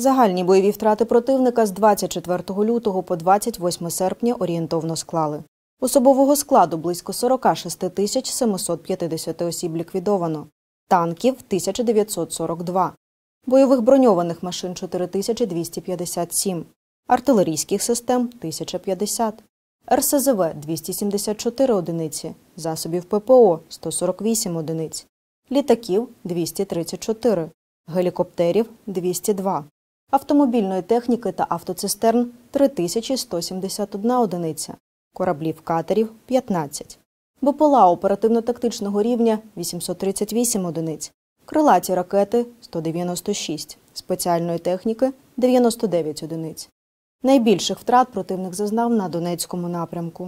Загальні бойові втрати противника з 24 лютого по 28 серпня орієнтовно склали. Особового складу близько 46 тисяч 750 осіб ліквідовано, танків 1942, бойових броньованих машин 4257, артилерійських систем 1050, РСЗВ 274 одиниці, засобів ППО 148 одиниць, літаків 234, гелікоптерів 202 автомобільної техніки та автоцистерн 3171 одиниця, кораблів катерів 15, БПЛА оперативно-тактичного рівня 838 одиниць, крилаті ракети 196, спеціальної техніки 99 одиниць. Найбільших втрат противник зазнав на Донецькому напрямку.